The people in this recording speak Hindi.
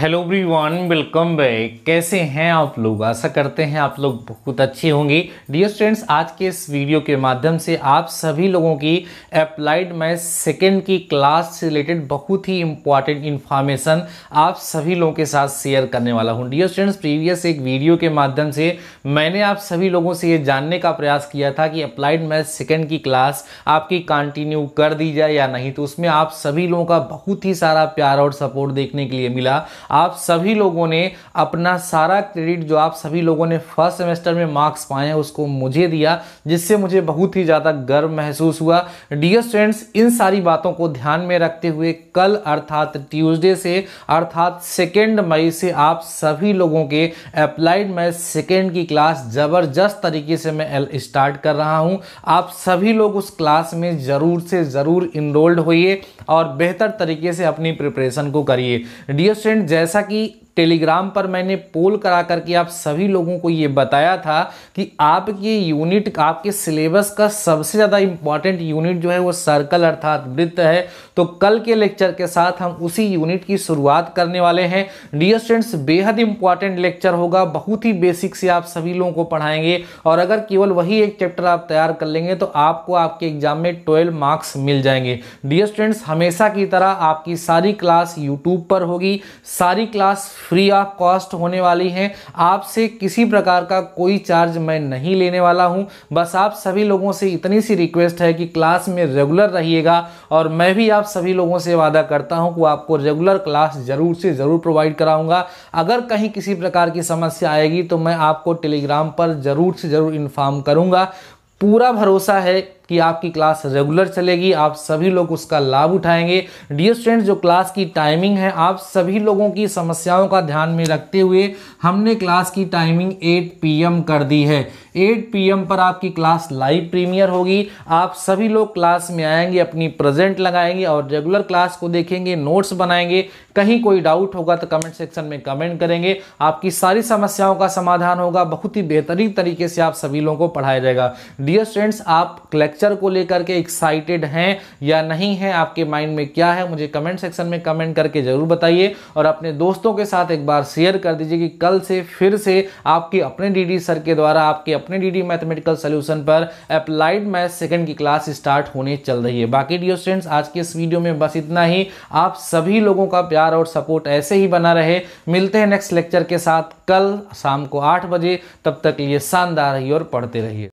हेलो एवरीवन वेलकम बैक कैसे हैं आप लोग आशा करते हैं आप लोग बहुत अच्छे होंगे डियर स्टूडेंट्स आज के इस वीडियो के माध्यम से आप सभी लोगों की अप्लाइड मैथ सेकेंड की क्लास से रिलेटेड बहुत ही इंपॉर्टेंट इन्फॉर्मेशन आप सभी लोगों के साथ शेयर करने वाला हूं डियर स्टूडेंट्स प्रीवियस एक वीडियो के माध्यम से मैंने आप सभी लोगों से ये जानने का प्रयास किया था कि अप्लाइड मैथ सेकेंड की क्लास आपकी कंटिन्यू कर दी जाए या नहीं तो उसमें आप सभी लोगों का बहुत ही सारा प्यार और सपोर्ट देखने के लिए मिला आप सभी लोगों ने अपना सारा क्रेडिट जो आप सभी लोगों ने फर्स्ट सेमेस्टर में मार्क्स पाए उसको मुझे दिया जिससे मुझे बहुत ही ज़्यादा गर्व महसूस हुआ डियर स्टूडेंट्स इन सारी बातों को ध्यान में रखते हुए कल अर्थात ट्यूजडे से अर्थात सेकेंड मई से आप सभी लोगों के अप्लाइड मैथ सेकेंड की क्लास ज़बरदस्त तरीके से मैं स्टार्ट कर रहा हूँ आप सभी लोग उस क्लास में ज़रूर से ज़रूर इनरोल्ड होइए और बेहतर तरीके से अपनी प्रिपरेशन को करिए dear student Es aquí Telegram पर मैंने पोल करा करके आप सभी लोगों को ये बताया था कि आपके यूनिट आपके सिलेबस का सबसे ज़्यादा इम्पॉर्टेंट यूनिट जो है वो सर्कल अर्थात वृत्त है तो कल के लेक्चर के साथ हम उसी यूनिट की शुरुआत करने वाले हैं डियर स्टूडेंट्स बेहद इंपॉर्टेंट लेक्चर होगा बहुत ही बेसिक से आप सभी लोगों को पढ़ाएंगे और अगर केवल वही एक चैप्टर आप तैयार कर लेंगे तो आपको आपके एग्जाम में ट्वेल्व मार्क्स मिल जाएंगे डियर स्टूडेंट्स हमेशा की तरह आपकी सारी क्लास यूट्यूब पर होगी सारी क्लास फ्री ऑफ कॉस्ट होने वाली है आपसे किसी प्रकार का कोई चार्ज मैं नहीं लेने वाला हूं बस आप सभी लोगों से इतनी सी रिक्वेस्ट है कि क्लास में रेगुलर रहिएगा और मैं भी आप सभी लोगों से वादा करता हूं कि आपको रेगुलर क्लास ज़रूर से ज़रूर प्रोवाइड कराऊंगा अगर कहीं किसी प्रकार की समस्या आएगी तो मैं आपको टेलीग्राम पर ज़रूर से ज़रूर इन्फॉर्म करूँगा पूरा भरोसा है कि आपकी क्लास रेगुलर चलेगी आप सभी लोग उसका लाभ उठाएंगे डियर स्टूडेंट जो क्लास की टाइमिंग है आप सभी लोगों की समस्याओं का ध्यान में रखते हुए हमने क्लास की टाइमिंग 8 पीएम कर दी है 8 पीएम पर आपकी क्लास लाइव प्रीमियर होगी आप सभी लोग क्लास में आएंगे अपनी प्रेजेंट लगाएंगे और रेगुलर क्लास को देखेंगे नोट्स बनाएंगे कहीं कोई डाउट होगा तो कमेंट सेक्शन में कमेंट करेंगे आपकी सारी समस्याओं का समाधान होगा बहुत ही बेहतरीन तरीके से आप सभी लोगों को पढ़ाया जाएगा डियर स्टूडेंट्स आप लेक्चर को लेकर के एक्साइटेड हैं या नहीं है आपके माइंड में क्या है मुझे कमेंट सेक्शन में कमेंट करके ज़रूर बताइए और अपने दोस्तों के साथ एक बार शेयर कर दीजिए कि कल से फिर से आपके अपने डीडी सर के द्वारा आपके अपने डीडी मैथमेटिकल सोल्यूशन पर अप्लाइड मैथ सेकेंड की क्लास स्टार्ट होने चल रही है बाकी डियर स्टूडेंट्स आज के इस वीडियो में बस इतना ही आप सभी लोगों का प्यार और सपोर्ट ऐसे ही बना रहे मिलते हैं नेक्स्ट लेक्चर के साथ कल शाम को आठ बजे तब तक लिए शानदार रहिए और पढ़ते रहिए